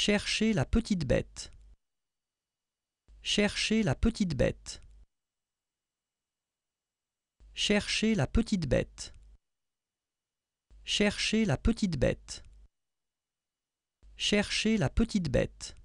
Cherchez la petite bête. Cherchez la petite bête. Cherchez la petite bête. Cherchez la petite bête. Cherchez la petite bête.